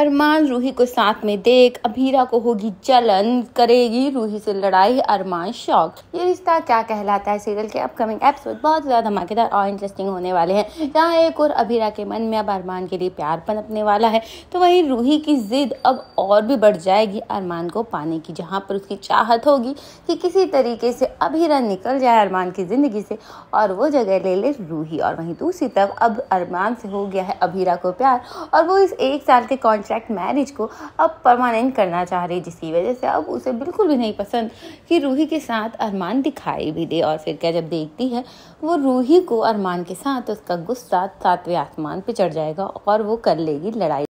अरमान रूही को साथ में देख अभीरा को होगी जलन करेगी रूही से लड़ाई अरमान शौक ये रिश्ता क्या कहलाता है सीरियल के अपकमिंग एपिसोड बहुत ज़्यादा धमाकेदार और इंटरेस्टिंग होने वाले हैं जहाँ एक और अभीरा के मन में अब अरमान के लिए प्यार पनपने वाला है तो वहीं रूही की जिद अब और भी बढ़ जाएगी अरमान को पाने की जहाँ पर उसकी चाहत होगी कि किसी तरीके से अभीरा निकल जाए अरमान की ज़िंदगी से और वो जगह ले ले रूही और वहीं दूसरी तरफ अब अरमान से हो गया है अभीरा को प्यार और वो इस एक साल के कॉन्ट कॉन्ट्रैक्ट मैरिज को अब परमानेंट करना चाह रही जिसकी वजह से अब उसे बिल्कुल भी नहीं पसंद कि रूही के साथ अरमान दिखाई भी दे और फिर क्या जब देखती है वो रूही को अरमान के साथ उसका गुस्सा सातवें आसमान पर चढ़ जाएगा और वो कर लेगी लड़ाई